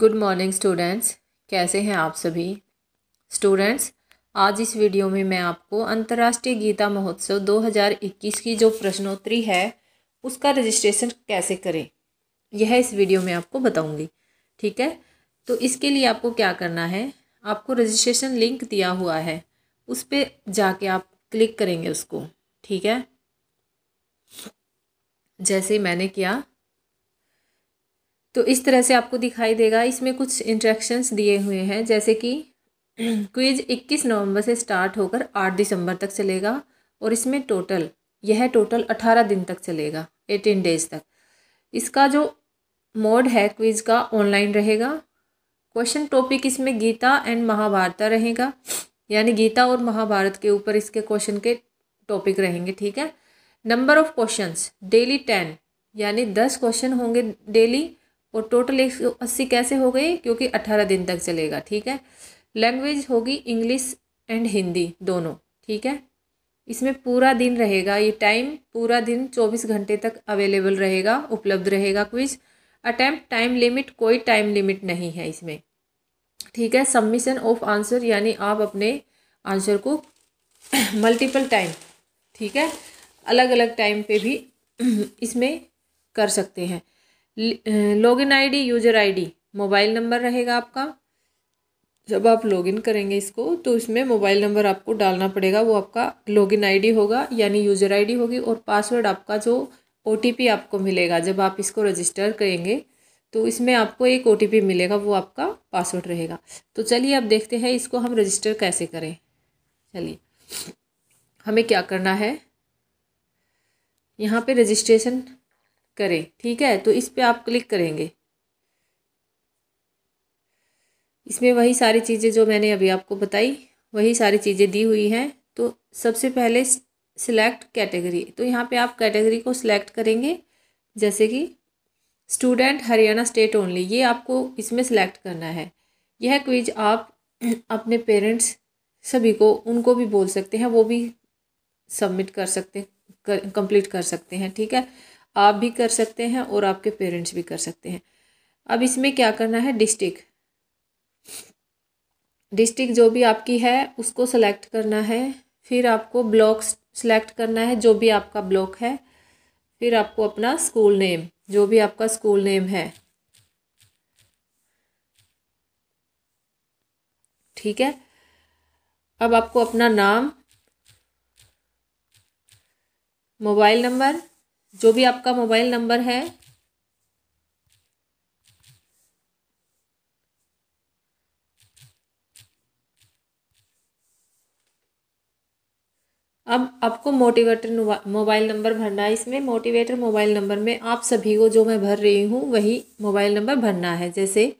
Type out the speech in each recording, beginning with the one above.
good morning students कैसे हैं आप सभी स्टूडेंट्स आज इस वीडियो में मैं आपको अंतर्राष्ट्रीय गीता महोत्सव 2021 की जो प्रश्नोत्तरी है उसका रजिस्ट्रेशन कैसे करें यह इस वीडियो में आपको बताऊंगी ठीक है तो इसके लिए आपको क्या करना है आपको रजिस्ट्रेशन लिंक दिया हुआ है उस पर जाके आप क्लिक करेंगे उसको ठीक है जैसे मैंने किया तो इस तरह से आपको दिखाई देगा इसमें कुछ इंस्ट्रक्शंस दिए हुए हैं जैसे कि क्विज 21 नवंबर से स्टार्ट होकर 8 दिसंबर तक चलेगा और इसमें टोटल यह टोटल 18 दिन तक चलेगा 18 डेज तक इसका जो मोड है क्विज का ऑनलाइन रहेगा क्वेश्चन टॉपिक इसमें गीता एंड महाभारता रहेगा यानी गीता और महाभारत के ऊपर इसके क्वेश्चन के टॉपिक रहेंगे ठीक है number of questions daily ten यानी दस क्वेश्चन होंगे डेली और टोटल एक सौ अस्सी कैसे हो गए क्योंकि अट्ठारह दिन तक चलेगा ठीक है लैंग्वेज होगी इंग्लिश एंड हिंदी दोनों ठीक है इसमें पूरा दिन रहेगा ये टाइम पूरा दिन चौबीस घंटे तक अवेलेबल रहेगा उपलब्ध रहेगा क्विज अटैम्प्ट टाइम लिमिट कोई टाइम लिमिट नहीं है इसमें ठीक है सबमिशन ऑफ आंसर यानी आप अपने आंसर को मल्टीपल टाइम ठीक है अलग अलग टाइम पे भी इसमें कर सकते हैं login ID user ID mobile number रहेगा आपका जब आप लॉगिन करेंगे इसको तो इसमें मोबाइल नंबर आपको डालना पड़ेगा वो आपका लॉगिन आईडी होगा यानी यूजर आईडी होगी और पासवर्ड आपका जो ओ आपको मिलेगा जब आप इसको रजिस्टर करेंगे तो इसमें आपको एक ओ मिलेगा वो आपका पासवर्ड रहेगा तो चलिए अब देखते हैं इसको हम रजिस्टर कैसे करें चलिए हमें क्या करना है यहाँ पे रजिस्ट्रेशन करें ठीक है तो इस पर आप क्लिक करेंगे इसमें वही सारी चीज़ें जो मैंने अभी आपको बताई वही सारी चीज़ें दी हुई हैं तो सबसे पहले सिलेक्ट कैटेगरी तो यहाँ पे आप कैटेगरी को सिलेक्ट करेंगे जैसे कि स्टूडेंट हरियाणा स्टेट ओनली ये आपको इसमें सिलेक्ट करना है यह क्विज आप अपने पेरेंट्स सभी को उनको भी बोल सकते हैं वो भी सबमिट कर सकते कंप्लीट कर सकते हैं ठीक है आप भी कर सकते हैं और आपके पेरेंट्स भी कर सकते हैं अब इसमें क्या करना है डिस्ट्रिक्ट डिस्ट्रिक्ट जो भी आपकी है उसको सेलेक्ट करना है फिर आपको ब्लॉक सेलेक्ट करना है जो भी आपका ब्लॉक है फिर आपको अपना स्कूल नेम जो भी आपका स्कूल नेम है ठीक है अब आपको अपना नाम मोबाइल नंबर जो भी आपका मोबाइल नंबर है अब आपको मोटिवेटर मोबाइल नंबर भरना है इसमें मोटिवेटर मोबाइल नंबर में आप सभी को जो मैं भर रही हूँ वही मोबाइल नंबर भरना है जैसे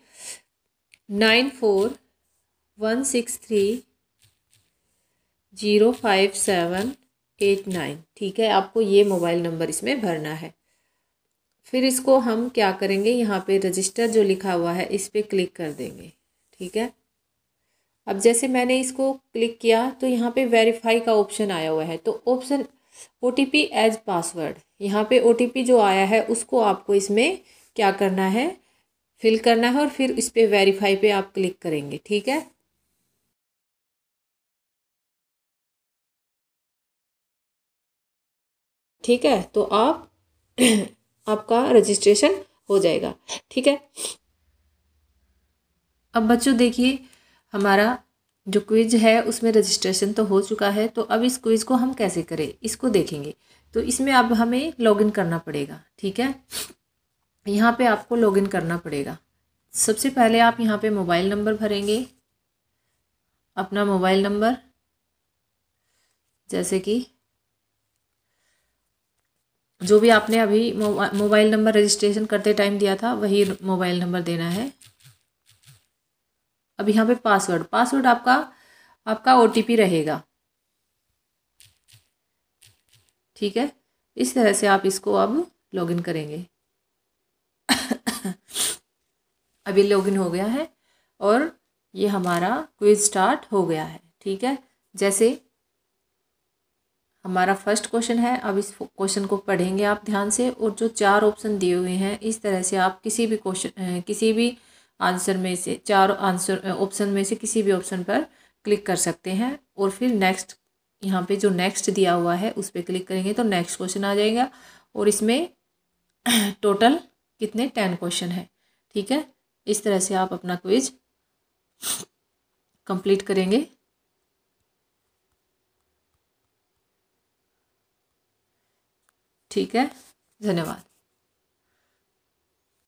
nine four one six three zero five seven eight nine ठीक है आपको ये मोबाइल नंबर इसमें भरना है फिर इसको हम क्या करेंगे यहाँ पे रजिस्टर जो लिखा हुआ है इस पर क्लिक कर देंगे ठीक है अब जैसे मैंने इसको क्लिक किया तो यहाँ पे वेरीफाई का ऑप्शन आया हुआ है तो option O T P as password यहाँ पे ओ टी पी जो आया है उसको आपको इसमें क्या करना है फिल करना है और फिर इस पर वेरीफाई पर आप क्लिक करेंगे ठीक है ठीक है तो आप आपका रजिस्ट्रेशन हो जाएगा ठीक है अब बच्चों देखिए हमारा जो क्विज है उसमें रजिस्ट्रेशन तो हो चुका है तो अब इस क्विज को हम कैसे करें इसको देखेंगे तो इसमें अब हमें लॉगिन करना पड़ेगा ठीक है यहाँ पे आपको लॉगिन करना पड़ेगा सबसे पहले आप यहाँ पे मोबाइल नंबर भरेंगे अपना मोबाइल नंबर जैसे कि जो भी आपने अभी मोबाइल नंबर रजिस्ट्रेशन करते टाइम दिया था वही मोबाइल नंबर देना है अब यहाँ पे पासवर्ड पासवर्ड आपका आपका ओ रहेगा ठीक है इस तरह से आप इसको अब लॉगिन करेंगे अभी लॉगिन हो गया है और ये हमारा क्विज स्टार्ट हो गया है ठीक है जैसे हमारा फर्स्ट क्वेश्चन है अब इस क्वेश्चन को पढ़ेंगे आप ध्यान से और जो चार ऑप्शन दिए हुए हैं इस तरह से आप किसी भी क्वेश्चन किसी भी आंसर में से चार आंसर ऑप्शन में से किसी भी ऑप्शन पर क्लिक कर सकते हैं और फिर नेक्स्ट यहाँ पे जो नेक्स्ट दिया हुआ है उस पर क्लिक करेंगे तो नेक्स्ट क्वेश्चन आ जाएगा और इसमें टोटल कितने टेन क्वेश्चन हैं ठीक है इस तरह से आप अपना क्विज कंप्लीट करेंगे ठीक है धन्यवाद